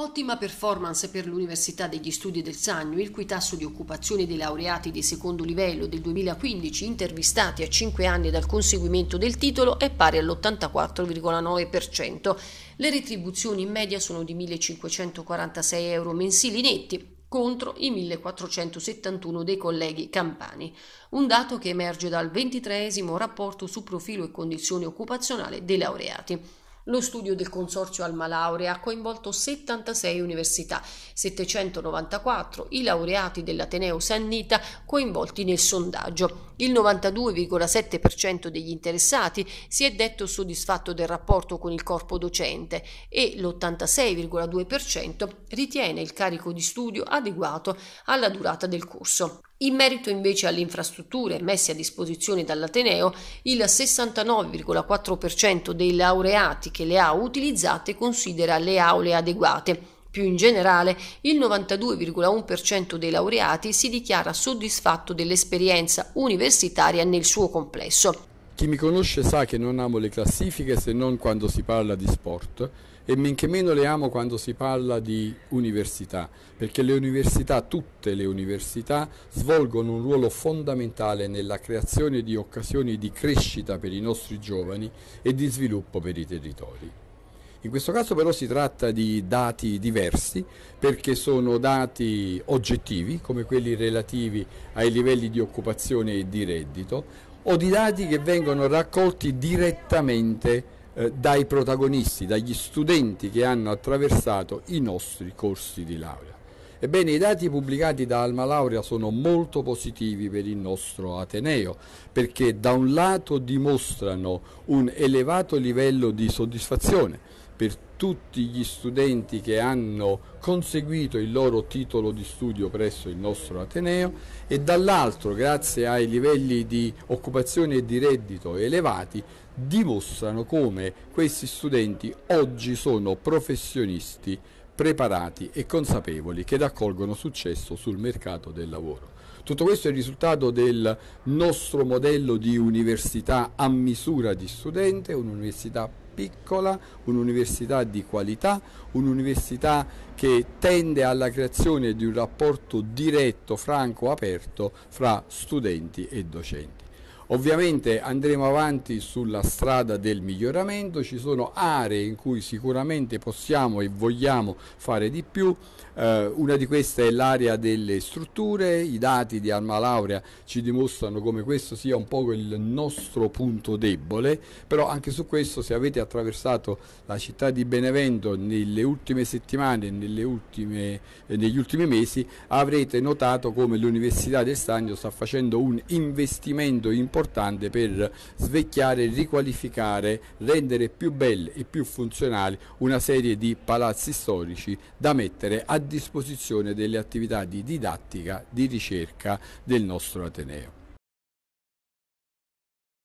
Ottima performance per l'Università degli Studi del Sannio, il cui tasso di occupazione dei laureati di secondo livello del 2015 intervistati a 5 anni dal conseguimento del titolo è pari all'84,9%. Le retribuzioni in media sono di 1.546 euro mensili netti contro i 1471 dei colleghi campani, un dato che emerge dal 23 rapporto su profilo e condizione occupazionale dei laureati. Lo studio del Consorzio Alma Laurea ha coinvolto 76 università, 794 i laureati dell'Ateneo Sannita coinvolti nel sondaggio. Il 92,7% degli interessati si è detto soddisfatto del rapporto con il corpo docente e l'86,2% ritiene il carico di studio adeguato alla durata del corso. In merito invece alle infrastrutture messe a disposizione dall'Ateneo, il 69,4% dei laureati che le ha utilizzate considera le aule adeguate. Più in generale, il 92,1% dei laureati si dichiara soddisfatto dell'esperienza universitaria nel suo complesso. Chi mi conosce sa che non amo le classifiche se non quando si parla di sport e men che meno le amo quando si parla di università, perché le università, tutte le università, svolgono un ruolo fondamentale nella creazione di occasioni di crescita per i nostri giovani e di sviluppo per i territori. In questo caso però si tratta di dati diversi perché sono dati oggettivi come quelli relativi ai livelli di occupazione e di reddito, o di dati che vengono raccolti direttamente eh, dai protagonisti, dagli studenti che hanno attraversato i nostri corsi di laurea. Ebbene, i dati pubblicati da Alma Laurea sono molto positivi per il nostro Ateneo, perché da un lato dimostrano un elevato livello di soddisfazione per tutti gli studenti che hanno conseguito il loro titolo di studio presso il nostro Ateneo e dall'altro, grazie ai livelli di occupazione e di reddito elevati, dimostrano come questi studenti oggi sono professionisti preparati e consapevoli che raccolgono successo sul mercato del lavoro. Tutto questo è il risultato del nostro modello di università a misura di studente, un'università piccola, un'università di qualità, un'università che tende alla creazione di un rapporto diretto, franco, aperto fra studenti e docenti. Ovviamente andremo avanti sulla strada del miglioramento, ci sono aree in cui sicuramente possiamo e vogliamo fare di più, eh, una di queste è l'area delle strutture, i dati di Arma Laurea ci dimostrano come questo sia un po' il nostro punto debole, però anche su questo se avete attraversato la città di Benevento nelle ultime settimane, e eh, negli ultimi mesi, avrete notato come l'Università del Stagno sta facendo un investimento importante importante per svecchiare, riqualificare, rendere più belle e più funzionali una serie di palazzi storici da mettere a disposizione delle attività di didattica, di ricerca del nostro Ateneo.